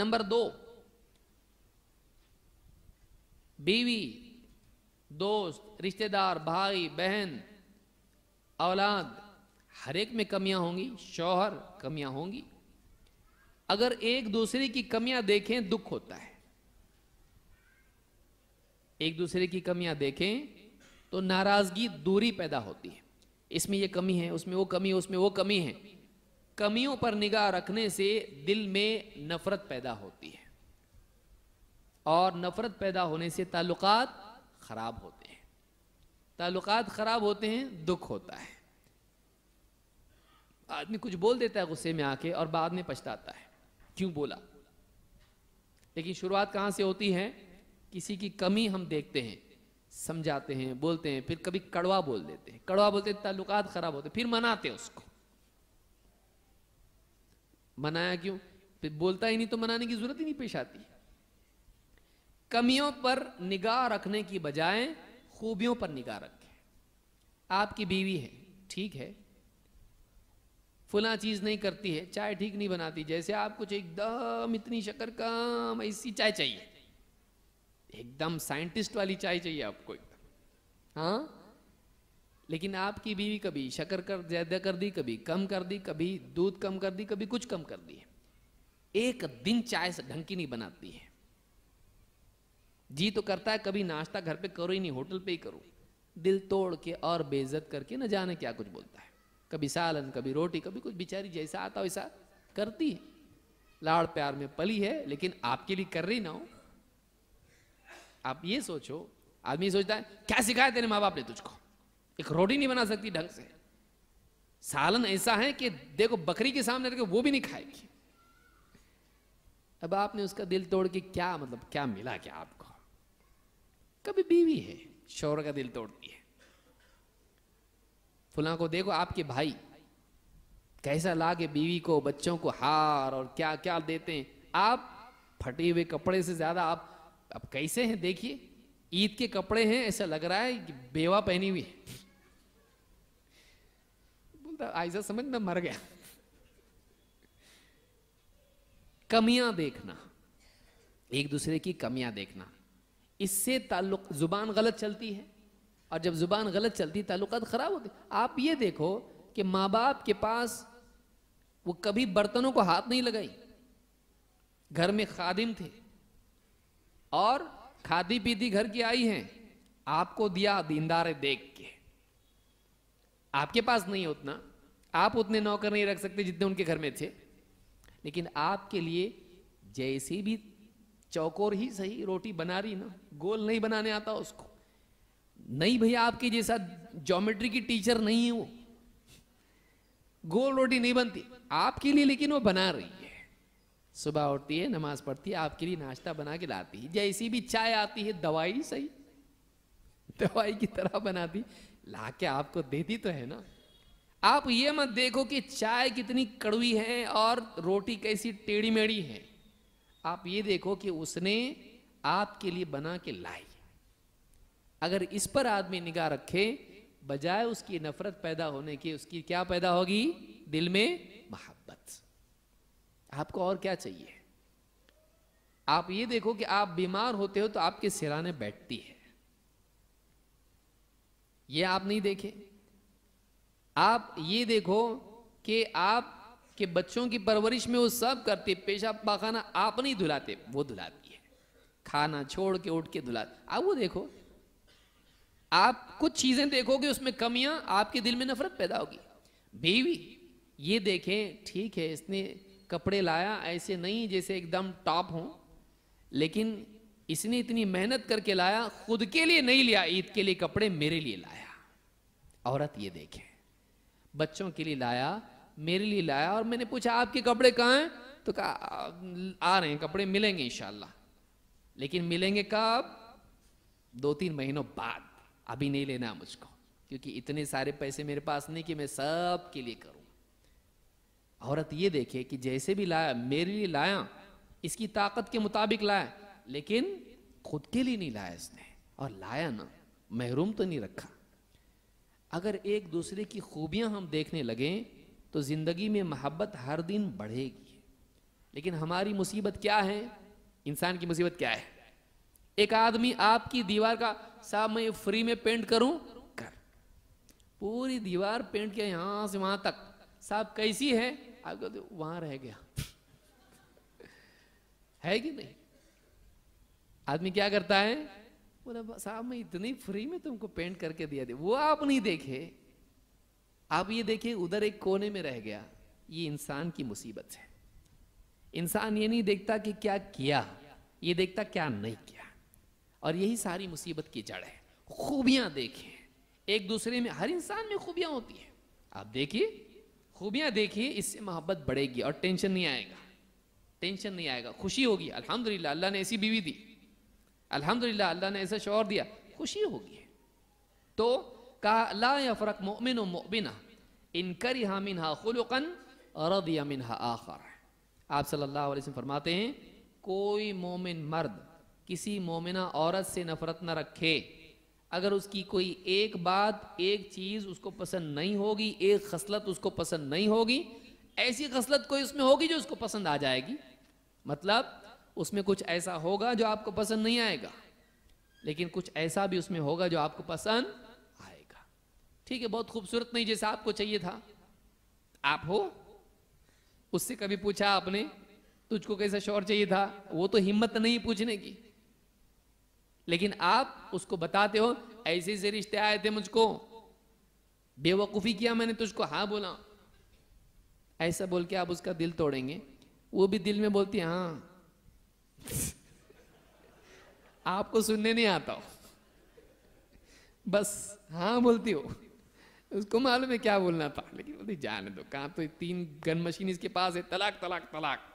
number दो बीवी दोस्त रिश्तेदार भाई बहन औलाद हर एक में कमियां होंगी शौहर कमियां होंगी अगर एक दूसरे की कमियां देखें दुख होता है एक दूसरे की कमियां देखें तो नाराजगी दूरी पैदा होती है इसमें ये कमी है उसमें वो कमी है उसमें वो कमी है कमियों पर निगाह रखने से दिल में नफरत पैदा होती है और नफरत पैदा होने से ताल्लुकात खराब होते हैं ताल्लुकात खराब होते हैं दुख होता है आदमी कुछ बोल देता है गुस्से में आके और बाद में पछताता है क्यों बोला लेकिन शुरुआत कहां से होती है किसी की कमी हम देखते हैं समझाते हैं बोलते हैं फिर कभी कड़वा बोल देते हैं कड़वा बोलते हैं ताल्लुकात खराब होते फिर मनाते हैं उसको मनाया क्यों बोलता ही नहीं तो मनाने की जरूरत ही नहीं पेश आती कमियों पर निगाह रखने की बजाय खूबियों पर निगाह रखें आपकी बीवी है ठीक है फुला चीज नहीं करती है चाय ठीक नहीं बनाती जैसे आप कुछ एकदम इतनी शक्कर कम ऐसी चाय चाहिए एकदम साइंटिस्ट वाली चाय चाहिए आपको एकदम हाँ लेकिन आपकी बीवी कभी शकर कर ज़्यादा कर दी कभी कम कर दी कभी दूध कम कर दी कभी कुछ कम कर दी एक दिन चाय ढंग की नहीं बनाती है जी तो करता है कभी नाश्ता घर पे करो ही नहीं होटल पे ही करो दिल तोड़ के और बेइज्जत करके न जाने क्या कुछ बोलता है कभी सालन कभी रोटी कभी कुछ बेचारी जैसा आता वैसा करती है लाड़ प्यार में पली है लेकिन आपके लिए कर रही ना हो आप ये सोचो आदमी सोचता है क्या सिखाया तेरे माँ बाप ने तुझको एक रोटी नहीं बना सकती ढंग से सालन ऐसा है कि देखो बकरी के सामने रखे वो भी नहीं खाएगी अब आपने उसका दिल तोड़ के क्या मतलब क्या मिला क्या आपको कभी बीवी है शोर का दिल तोड़ती है फुला को देखो आपके भाई कैसा ला के बीवी को बच्चों को हार और क्या क्या देते हैं आप फटे हुए कपड़े से ज्यादा आप अब कैसे हैं देखिए ईद के कपड़े हैं ऐसा लग रहा है कि बेवा पहनी हुई है मतलब ऐसा समझ मैं मर गया कमियां देखना एक दूसरे की कमियां देखना इससे ताल्लुक जुबान गलत चलती है और जब जुबान गलत चलती ताल्लुक ख़राब होते आप ये देखो कि माँ बाप के पास वो कभी बर्तनों को हाथ नहीं लगाई घर में खादिम थे और खादी पीती घर की आई हैं आपको दिया दीनदार देख के आपके पास नहीं उतना आप उतने नौकर नहीं रख सकते जितने उनके घर में थे लेकिन आपके लिए जैसे भी चौकोर ही सही रोटी बना रही ना गोल नहीं बनाने आता उसको नहीं भैया आपके जैसा ज्योमेट्री की टीचर नहीं है वो गोल रोटी नहीं बनती आपके लिए लेकिन वो बना रही है सुबह उठती है नमाज पढ़ती है आपके लिए नाश्ता बना के लाती है जैसी भी चाय आती है दवाई सही दवाई की तरह बनाती ला के आपको दे दी तो है ना आप ये मत देखो कि चाय कितनी कड़वी है और रोटी कैसी टेढ़ी मेढ़ी है आप ये देखो कि उसने आपके लिए बना के लाई अगर इस पर आदमी निगाह रखे बजाय उसकी नफरत पैदा होने की उसकी क्या पैदा होगी दिल में मोहब्बत आपको और क्या चाहिए आप ये देखो कि आप बीमार होते हो तो आपके सिराने बैठती है ये आप नहीं देखे आप ये देखो कि आप के बच्चों की परवरिश में वो सब करते पेशाब पाखाना आप नहीं धुलाते वो धुलाती है खाना छोड़ के उठ के धुलाते आप वो देखो आप कुछ चीजें देखोगे उसमें कमियां आपके दिल में नफरत पैदा होगी बीवी ये देखें ठीक है इसने कपड़े लाया ऐसे नहीं जैसे एकदम टॉप हो लेकिन इसने इतनी मेहनत करके लाया खुद के लिए नहीं लिया ईद के लिए कपड़े मेरे लिए लाया औरत ये देखे बच्चों के लिए लाया मेरे लिए लाया और मैंने पूछा आपके कपड़े कहाँ हैं तो कहा आ रहे हैं कपड़े मिलेंगे इंशाल्लाह लेकिन मिलेंगे कब दो तीन महीनों बाद अभी नहीं लेना मुझको क्योंकि इतने सारे पैसे मेरे पास नहीं कि मैं सब के लिए करूं औरत ये देखे कि जैसे भी लाया मेरे लिए लाया इसकी ताकत के मुताबिक लाया लेकिन खुद के लिए नहीं लाया इसने और लाया ना महरूम तो नहीं रखा अगर एक दूसरे की खूबियां हम देखने लगे तो ज़िंदगी में मोहब्बत हर दिन बढ़ेगी लेकिन हमारी मुसीबत क्या है इंसान की मुसीबत क्या है एक आदमी आपकी दीवार का साहब मैं फ्री में पेंट करूं कर पूरी दीवार पेंट किया यहां से वहां तक साहब कैसी है आप कहते वहां रह गया है कि नहीं आदमी क्या करता है बोला साहब मैं इतनी फ्री में तुमको पेंट करके दिया दे वो आप नहीं देखे आप ये देखिए उधर एक कोने में रह गया ये इंसान की मुसीबत है इंसान ये नहीं देखता कि क्या किया ये देखता क्या नहीं किया और यही सारी मुसीबत की जड़ है खूबियां देखें एक दूसरे में हर इंसान में खूबियां होती हैं आप देखिए खूबियां देखिए इससे मोहब्बत बढ़ेगी और टेंशन नहीं आएगा टेंशन नहीं आएगा खुशी होगी अल्हम्दुलिल्लाह अल्लाह ने ऐसी बीवी दी अल्हम्दुलिल्लाह अल्लाह ने ऐसा शोर दिया खुशी होगी तो का ला यफरक मोमिन मोबिना इनकर हामिन हाखुलकन रद हा आखर आप सल्लल्लाहु अलैहि वसल्लम फरमाते हैं कोई मोमिन मर्द किसी मोमिना औरत से नफरत न रखे अगर उसकी कोई एक बात एक चीज़ उसको पसंद नहीं होगी एक खसलत उसको पसंद नहीं होगी ऐसी खसलत कोई उसमें होगी जो उसको पसंद आ जाएगी मतलब उसमें कुछ ऐसा होगा जो आपको पसंद नहीं आएगा लेकिन कुछ ऐसा भी उसमें होगा जो आपको पसंद आएगा ठीक है बहुत खूबसूरत नहीं जैसा आपको चाहिए था आप हो उससे कभी पूछा आपने तुझको कैसा शोर चाहिए था वो तो हिम्मत नहीं पूछने की लेकिन आप उसको बताते हो ऐसे से रिश्ते आए थे मुझको बेवकूफ़ी किया मैंने तुझको हाँ बोला ऐसा बोल के आप उसका दिल तोड़ेंगे वो भी दिल में बोलती है हाँ आपको सुनने नहीं आता बस हाँ बोलती हो उसको मालूम है क्या बोलना था लेकिन बोलती जाने दो कहा तो तीन गन मशीन इसके पास है तलाक तलाक तलाक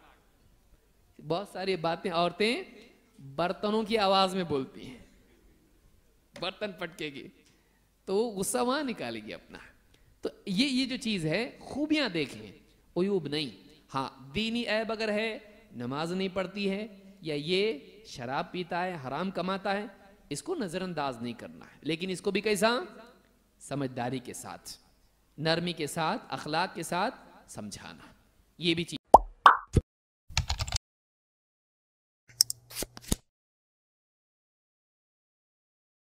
बहुत सारी बातें औरतें बर्तनों की आवाज में बोलती हैं बर्तन पटकेगी तो गुस्सा वहां निकालेगी अपना तो ये ये जो चीज है खूबियां देखें उयूब नहीं हाँ दीनी ऐब अगर है नमाज नहीं पढ़ती है या ये शराब पीता है हराम कमाता है इसको नज़रअंदाज नहीं करना है लेकिन इसको भी कैसा समझदारी के साथ नरमी के साथ अखलाक के साथ समझाना ये भी चीज़